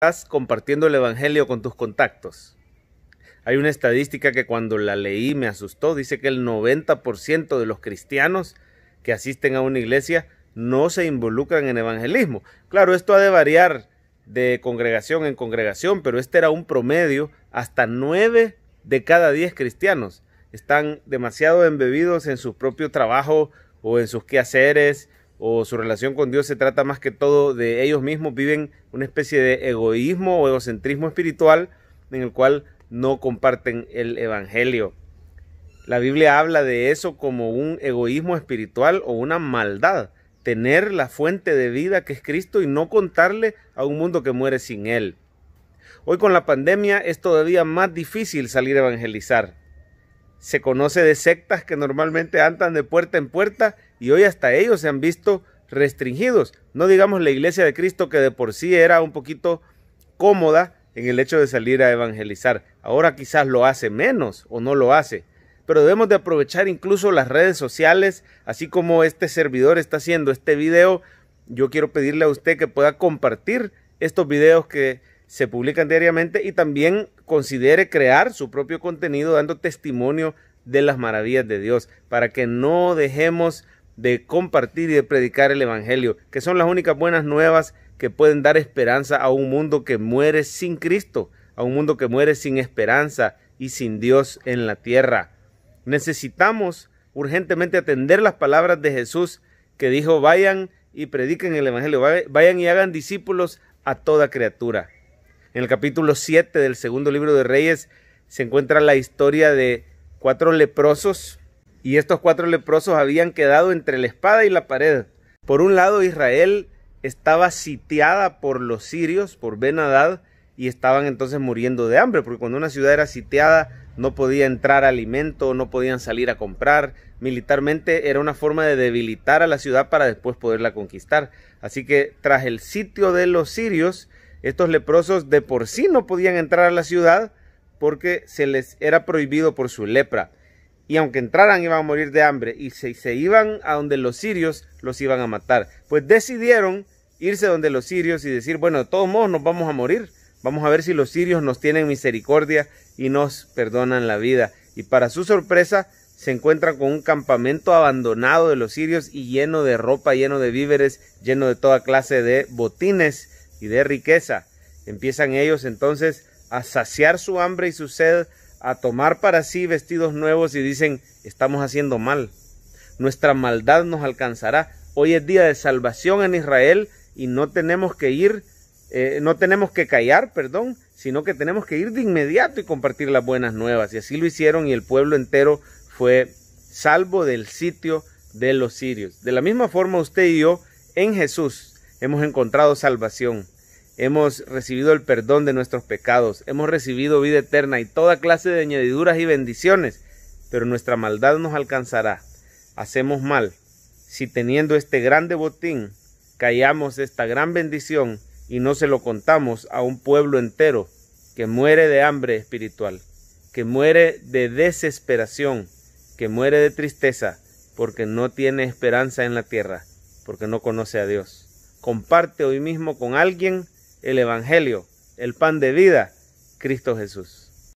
estás compartiendo el Evangelio con tus contactos. Hay una estadística que cuando la leí me asustó. Dice que el 90% de los cristianos que asisten a una iglesia no se involucran en evangelismo. Claro, esto ha de variar de congregación en congregación, pero este era un promedio. Hasta 9 de cada 10 cristianos están demasiado embebidos en su propio trabajo o en sus quehaceres o su relación con Dios se trata más que todo de ellos mismos, viven una especie de egoísmo o egocentrismo espiritual en el cual no comparten el Evangelio. La Biblia habla de eso como un egoísmo espiritual o una maldad, tener la fuente de vida que es Cristo y no contarle a un mundo que muere sin Él. Hoy con la pandemia es todavía más difícil salir a evangelizar. Se conoce de sectas que normalmente andan de puerta en puerta y hoy hasta ellos se han visto restringidos. No digamos la iglesia de Cristo que de por sí era un poquito cómoda en el hecho de salir a evangelizar. Ahora quizás lo hace menos o no lo hace. Pero debemos de aprovechar incluso las redes sociales, así como este servidor está haciendo este video. Yo quiero pedirle a usted que pueda compartir estos videos que se publican diariamente y también considere crear su propio contenido dando testimonio de las maravillas de Dios para que no dejemos de compartir y de predicar el Evangelio, que son las únicas buenas nuevas que pueden dar esperanza a un mundo que muere sin Cristo, a un mundo que muere sin esperanza y sin Dios en la tierra. Necesitamos urgentemente atender las palabras de Jesús que dijo, vayan y prediquen el Evangelio, vayan y hagan discípulos a toda criatura. En el capítulo 7 del segundo libro de Reyes se encuentra la historia de cuatro leprosos y estos cuatro leprosos habían quedado entre la espada y la pared. Por un lado, Israel estaba sitiada por los sirios, por Benadad, y estaban entonces muriendo de hambre, porque cuando una ciudad era sitiada no podía entrar alimento, no podían salir a comprar. Militarmente era una forma de debilitar a la ciudad para después poderla conquistar. Así que tras el sitio de los sirios, estos leprosos de por sí no podían entrar a la ciudad porque se les era prohibido por su lepra y aunque entraran iban a morir de hambre, y si se iban a donde los sirios, los iban a matar. Pues decidieron irse donde los sirios y decir, bueno, de todos modos nos vamos a morir, vamos a ver si los sirios nos tienen misericordia y nos perdonan la vida. Y para su sorpresa, se encuentran con un campamento abandonado de los sirios y lleno de ropa, lleno de víveres, lleno de toda clase de botines y de riqueza. Empiezan ellos entonces a saciar su hambre y su sed a tomar para sí vestidos nuevos y dicen, estamos haciendo mal. Nuestra maldad nos alcanzará. Hoy es día de salvación en Israel y no tenemos que ir, eh, no tenemos que callar, perdón, sino que tenemos que ir de inmediato y compartir las buenas nuevas. Y así lo hicieron y el pueblo entero fue salvo del sitio de los sirios. De la misma forma usted y yo en Jesús hemos encontrado salvación hemos recibido el perdón de nuestros pecados, hemos recibido vida eterna y toda clase de añadiduras y bendiciones, pero nuestra maldad nos alcanzará. Hacemos mal si teniendo este grande botín callamos esta gran bendición y no se lo contamos a un pueblo entero que muere de hambre espiritual, que muere de desesperación, que muere de tristeza, porque no tiene esperanza en la tierra, porque no conoce a Dios. Comparte hoy mismo con alguien el Evangelio, el pan de vida, Cristo Jesús.